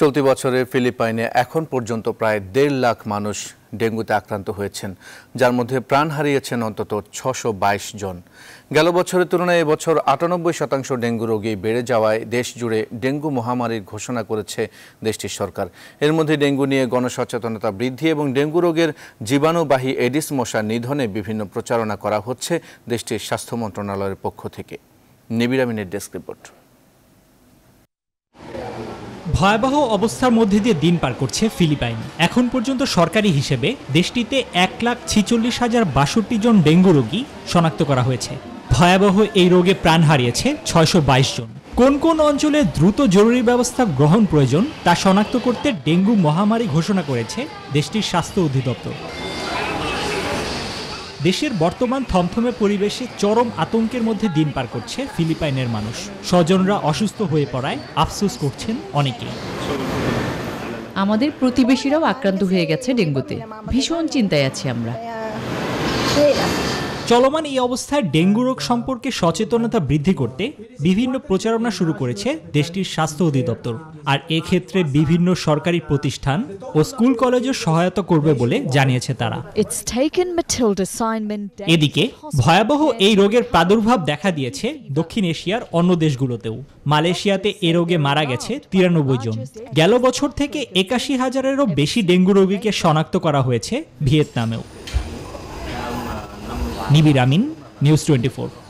চলতি বছরে ফিলিপাইনে এখন পর্যন্ত প্রায় দেড় লাখ মানুষ ডেঙ্গুতে আক্রান্ত হয়েছেন যার মধ্যে প্রাণ হারিয়েছেন অন্তত ছশো জন গেল বছরের তুলনায় এবছর আটানব্বই শতাংশ ডেঙ্গু রোগী বেড়ে যাওয়ায় দেশ জুড়ে ডেঙ্গু মহামারীর ঘোষণা করেছে দেশটির সরকার এর মধ্যে ডেঙ্গু নিয়ে গণসচেতনতা বৃদ্ধি এবং ডেঙ্গু রোগের জীবাণুবাহী এডিস মশা নিধনে বিভিন্ন প্রচারণা করা হচ্ছে দেশটির স্বাস্থ্য মন্ত্রণালয়ের পক্ষ থেকে নিবিরামিনের ডেস্ক রিপোর্ট ভয়াবহ অবস্থার মধ্যে দিয়ে দিন পার করছে ফিলিপাইন এখন পর্যন্ত সরকারি হিসেবে দেশটিতে এক লাখ ছিচল্লিশ হাজার বাষট্টি জন ডেঙ্গু রোগী শনাক্ত করা হয়েছে ভয়াবহ এই রোগে প্রাণ হারিয়েছে ছয়শো জন কোন কোন অঞ্চলে দ্রুত জরুরি ব্যবস্থা গ্রহণ প্রয়োজন তা শনাক্ত করতে ডেঙ্গু মহামারী ঘোষণা করেছে দেশটির স্বাস্থ্য অধিদপ্তর দেশের বর্তমান থমথমে পরিবেশে চরম আতঙ্কের মধ্যে দিন পার করছে ফিলিপাইনের মানুষ স্বজনরা অসুস্থ হয়ে পড়ায় আফসোস করছেন অনেকেই আমাদের প্রতিবেশীরাও আক্রান্ত হয়ে গেছে ডেঙ্গুতে ভীষণ চিন্তায় আছি আমরা চলমান এই অবস্থায় ডেঙ্গু রোগ সম্পর্কে সচেতনতা বৃদ্ধি করতে বিভিন্ন প্রচারণা শুরু করেছে দেশটির স্বাস্থ্য অধিদপ্তর আর এক্ষেত্রে বিভিন্ন সরকারি প্রতিষ্ঠান ও স্কুল কলেজও সহায়তা করবে বলে জানিয়েছে তারা এদিকে ভয়াবহ এই রোগের প্রাদুর্ভাব দেখা দিয়েছে দক্ষিণ এশিয়ার অন্য দেশগুলোতেও মালয়েশিয়াতে এ রোগে মারা গেছে তিরানব্বই জন গেল বছর থেকে একাশি হাজারেরও বেশি ডেঙ্গু রোগীকে শনাক্ত করা হয়েছে ভিয়েতনামেও Nibir Amin news twenty four